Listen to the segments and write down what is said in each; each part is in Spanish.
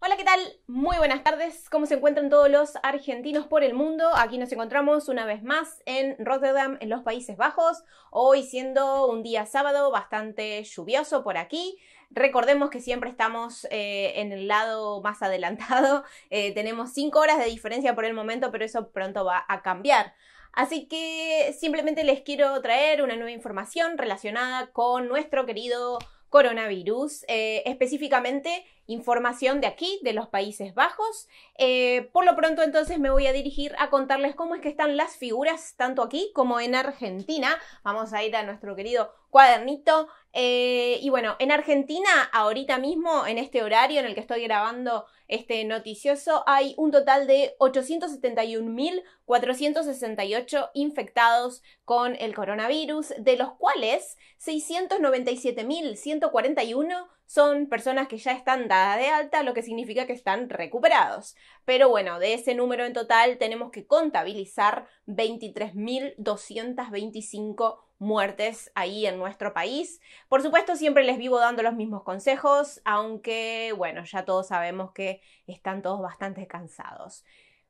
Hola, ¿qué tal? Muy buenas tardes. ¿Cómo se encuentran todos los argentinos por el mundo? Aquí nos encontramos una vez más en Rotterdam, en los Países Bajos. Hoy siendo un día sábado bastante lluvioso por aquí. Recordemos que siempre estamos eh, en el lado más adelantado. Eh, tenemos 5 horas de diferencia por el momento, pero eso pronto va a cambiar. Así que simplemente les quiero traer una nueva información relacionada con nuestro querido coronavirus, eh, específicamente información de aquí, de los Países Bajos. Eh, por lo pronto entonces me voy a dirigir a contarles cómo es que están las figuras tanto aquí como en Argentina. Vamos a ir a nuestro querido cuadernito. Eh, y bueno, en Argentina, ahorita mismo, en este horario en el que estoy grabando este noticioso, hay un total de 871.468 infectados con el coronavirus, de los cuales 697.141 son personas que ya están dadas de alta, lo que significa que están recuperados. Pero bueno, de ese número en total tenemos que contabilizar 23.225 muertes ahí en nuestro país. Por supuesto, siempre les vivo dando los mismos consejos, aunque, bueno, ya todos sabemos que están todos bastante cansados.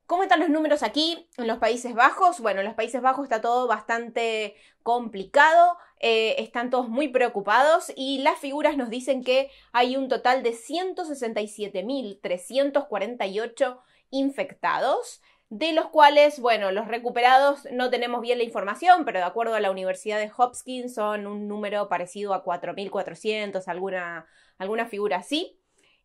¿Cómo están los números aquí en los Países Bajos? Bueno, en los Países Bajos está todo bastante complicado, eh, están todos muy preocupados y las figuras nos dicen que hay un total de 167.348 infectados, de los cuales, bueno, los recuperados no tenemos bien la información, pero de acuerdo a la Universidad de Hopkins son un número parecido a 4.400, alguna, alguna figura así.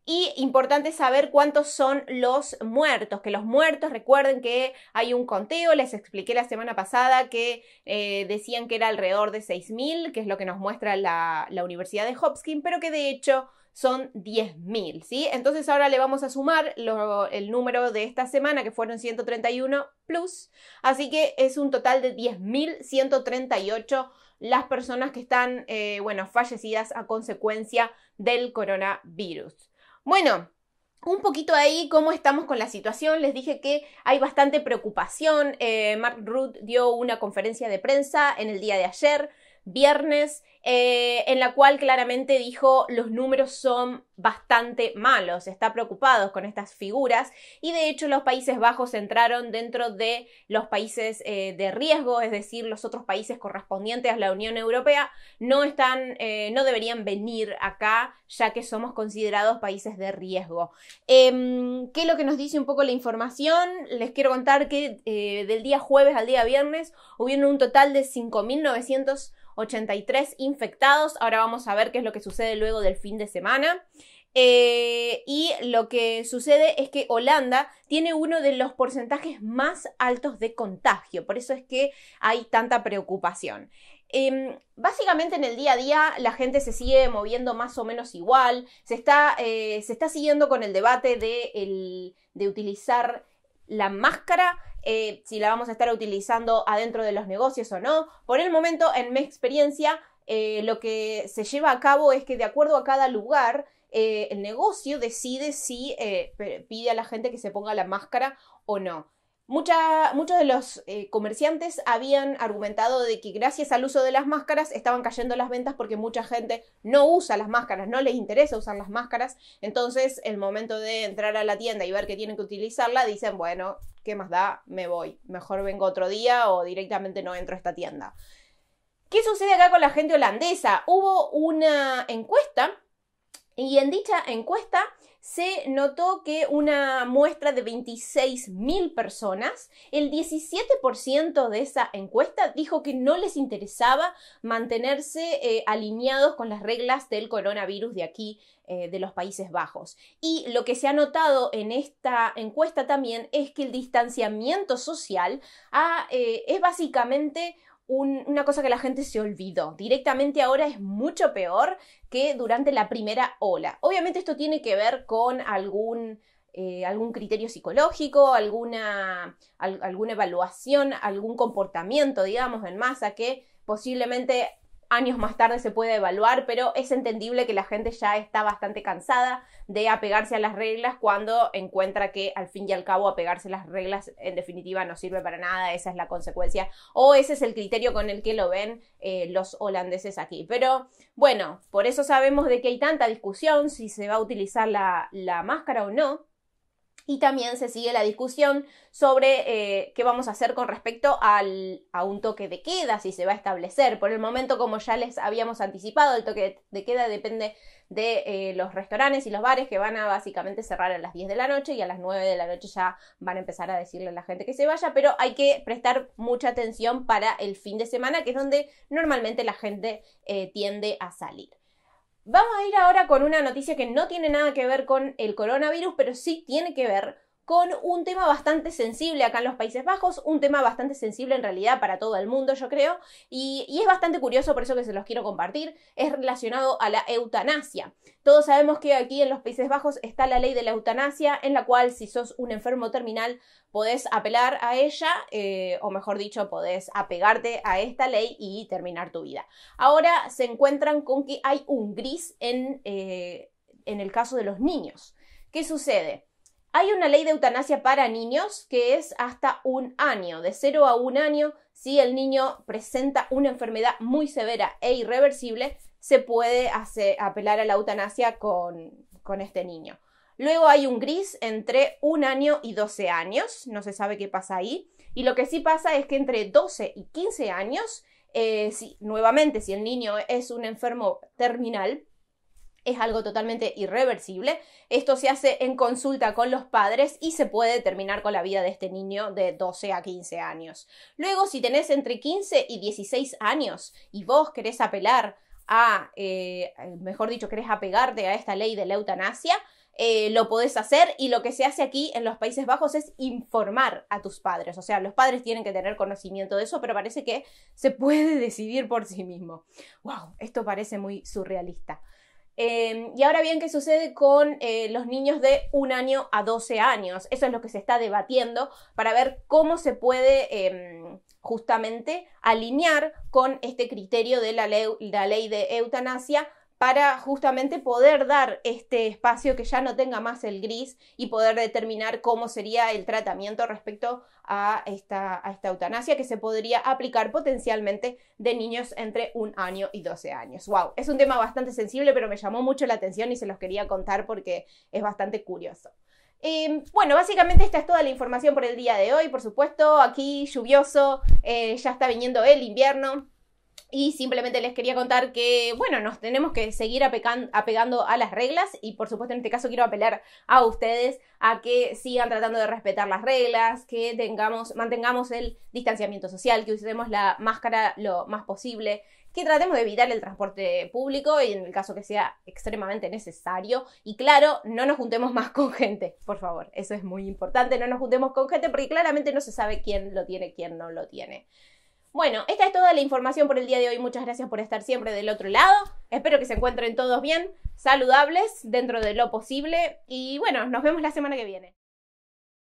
Y importante saber cuántos son los muertos, que los muertos, recuerden que hay un conteo, les expliqué la semana pasada que eh, decían que era alrededor de 6.000, que es lo que nos muestra la, Universidad de Hopkins, pero que de hecho son 10.000, ¿sí? Entonces ahora le vamos a sumar el número de esta semana, que fueron 131 plus, así que es un total de 10.138 las personas que están, eh, bueno, fallecidas a consecuencia del coronavirus. Bueno, un poquito ahí cómo estamos con la situación. Les dije que hay bastante preocupación. Eh, Mark Ruth dio una conferencia de prensa en el día de ayer, viernes, eh, en la cual claramente dijo los números son bastante malos, está preocupado con estas figuras y de hecho los Países Bajos entraron dentro de los países eh, de riesgo, es decir, los otros países correspondientes a la Unión Europea no están, eh, no deberían venir acá ya que somos considerados países de riesgo. Em, ¿Qué es lo que nos dice un poco la información? Les quiero contar que eh, del día jueves al día viernes hubieron un total de 5.983 infectados. Ahora vamos a ver qué es lo que sucede luego del fin de semana. Eh, y lo que sucede es que Holanda tiene uno de los porcentajes más altos de contagio, por eso es que hay tanta preocupación. Em, básicamente en el día a día la gente se sigue moviendo más o menos igual, se está, eh, se está siguiendo con el debate de, utilizar la máscara, eh, si la vamos a estar utilizando adentro de los negocios o no. Por el momento, en mi experiencia, lo que se lleva a cabo es que de acuerdo a cada lugar, eh, el negocio decide si eh, pide a la gente que se ponga la máscara o no. muchos de los eh, comerciantes habían argumentado de que gracias al uso de las máscaras estaban cayendo las ventas porque mucha gente no usa las máscaras, no les interesa usar las máscaras. Entonces, el momento de entrar a la tienda y ver que tienen que utilizarla, dicen, bueno, ¿qué más da? Me voy. Mejor vengo otro día o directamente no entro a esta tienda. ¿Qué sucede acá con la gente holandesa? Hubo una encuesta y en dicha encuesta se notó que una muestra de 26.000 personas, el 17% de esa encuesta dijo que no les interesaba mantenerse eh, alineados con las reglas del coronavirus de aquí, eh, de los Países Bajos. Y lo que se ha notado en esta encuesta también es que el distanciamiento social eh, es básicamente una cosa que la gente se olvidó. Directamente ahora es mucho peor que durante la primera ola. Obviamente esto tiene que ver con algún, eh, algún criterio psicológico, alguna, alguna evaluación, algún comportamiento, digamos, en masa que posiblemente años más tarde se puede evaluar, pero es entendible que la gente ya está bastante cansada de apegarse a las reglas cuando encuentra que al fin y al cabo apegarse a las reglas en definitiva no sirve para nada, esa es la consecuencia o ese es el criterio con el que lo ven eh, los holandeses aquí. Pero bueno, por eso sabemos de que hay tanta discusión si se va a utilizar la máscara o no. Y también se sigue la discusión sobre eh, qué vamos a hacer con respecto al, a un toque de queda, si se va a establecer. Por el momento, como ya les habíamos anticipado, el toque de queda depende de eh, los restaurantes y los bares que van a básicamente cerrar a las 10 de la noche y a las 9 de la noche ya van a empezar a decirle a la gente que se vaya, pero hay que prestar mucha atención para el fin de semana, que es donde normalmente la gente eh, tiende a salir. Vamos a ir ahora con una noticia que no tiene nada que ver con el coronavirus, pero sí tiene que ver con un tema bastante sensible acá en los Países Bajos, un tema bastante sensible en realidad para todo el mundo, yo creo, y, es bastante curioso, por eso que se los quiero compartir, es relacionado a la eutanasia. Todos sabemos que aquí en los Países Bajos está la ley de la eutanasia, en la cual si sos un enfermo terminal podés apelar a ella, eh, o mejor dicho, podés apegarte a esta ley y terminar tu vida. Ahora se encuentran con que hay un gris en, eh, en el caso de los niños. ¿Qué sucede? Hay una ley de eutanasia para niños que es hasta un año, de 0 a un año, si el niño presenta una enfermedad muy severa e irreversible, se puede hacer, apelar a la eutanasia con, este niño. Luego hay un gris entre un año y 12 años, no se sabe qué pasa ahí. Y lo que sí pasa es que entre 12 y 15 años, eh, nuevamente, si el niño es un enfermo terminal, es algo totalmente irreversible. Esto se hace en consulta con los padres y se puede terminar con la vida de este niño de 12 a 15 años. Luego, si tenés entre 15 y 16 años y vos querés apelar a, eh, mejor dicho, querés apegarte a esta ley de la eutanasia, eh, lo podés hacer y lo que se hace aquí en los Países Bajos es informar a tus padres. O sea, los padres tienen que tener conocimiento de eso, pero parece que se puede decidir por sí mismo. ¡Wow! Esto parece muy surrealista. Em, y ahora bien, ¿qué sucede con eh, los niños de un año a 12 años? Eso es lo que se está debatiendo para ver cómo se puede em, justamente alinear con este criterio de la ley de eutanasia para justamente poder dar este espacio que ya no tenga más el gris y poder determinar cómo sería el tratamiento respecto a esta, esta eutanasia que se podría aplicar potencialmente de niños entre un año y 12 años. ¡Wow! Es un tema bastante sensible, pero me llamó mucho la atención y se los quería contar porque es bastante curioso. Em, bueno, básicamente esta es toda la información por el día de hoy, por supuesto, aquí lluvioso, eh, ya está viniendo el invierno. Y simplemente les quería contar que, bueno, nos tenemos que seguir apegando a las reglas y por supuesto en este caso quiero apelar a ustedes a que sigan tratando de respetar las reglas, que tengamos, mantengamos el distanciamiento social, que usemos la máscara lo más posible, que tratemos de evitar el transporte público y en el caso que sea extremadamente necesario. Y claro, no nos juntemos más con gente, por favor, eso es muy importante, no nos juntemos con gente porque claramente no se sabe quién lo tiene, quién no lo tiene. Bueno, esta es toda la información por el día de hoy. Muchas gracias por estar siempre del otro lado. Espero que se encuentren todos bien, saludables, dentro de lo posible. Y bueno, nos vemos la semana que viene.